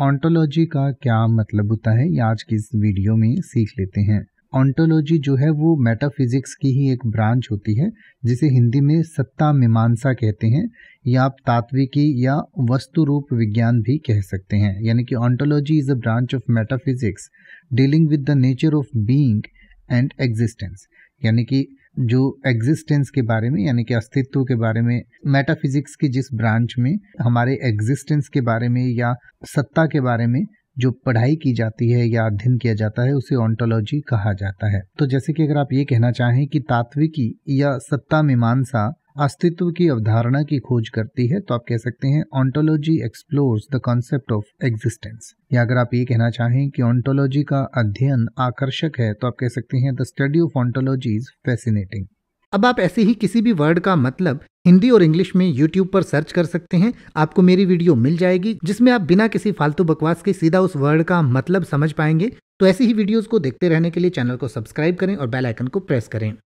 ontology का क्या मतलब होता है ये आज की इस वीडियो में सीख लेते हैं ऑन्टोलॉजी जो है वो मेटाफिजिक्स की ही एक ब्रांच होती है जिसे हिंदी में सत्ता मीमांसा कहते हैं या आप तात्विकी या वस्तु रूप विज्ञान भी कह सकते हैं यानी कि ontology is a branch of metaphysics dealing with the nature of being and existence यानी कि जो एग्जिस्टेंस के बारे में यानी कि अस्तित्व के बारे में मेटाफिजिक्स की जिस ब्रांच में हमारे एग्जिस्टेंस के बारे में या सत्ता के बारे में जो पढ़ाई की जाती है या अध्ययन किया जाता है उसे ऑन्टोलॉजी कहा जाता है तो जैसे कि अगर आप ये कहना चाहें कि तात्विकी या सत्ता मीमांसा अस्तित्व की अवधारणा की खोज करती है तो आप कह सकते हैं ontology explores the concept of existence या अगर आप ये कहना चाहें कि ऑन्टोलॉजी का अध्ययन आकर्षक है तो आप कह सकते हैं the study of ontology is fascinating अब आप ऐसे ही किसी भी वर्ड का मतलब हिंदी और इंग्लिश में यूट्यूब पर सर्च कर सकते हैं आपको मेरी वीडियो मिल जाएगी जिसमें आप बिना किसी फालतू बकवास के सीधा उस वर्ड का मतलब समझ पाएंगे तो ऐसी ही वीडियोस को देखते रहने के लिए चैनल को सब्सक्राइब करें और बेल आइकन को प्रेस करें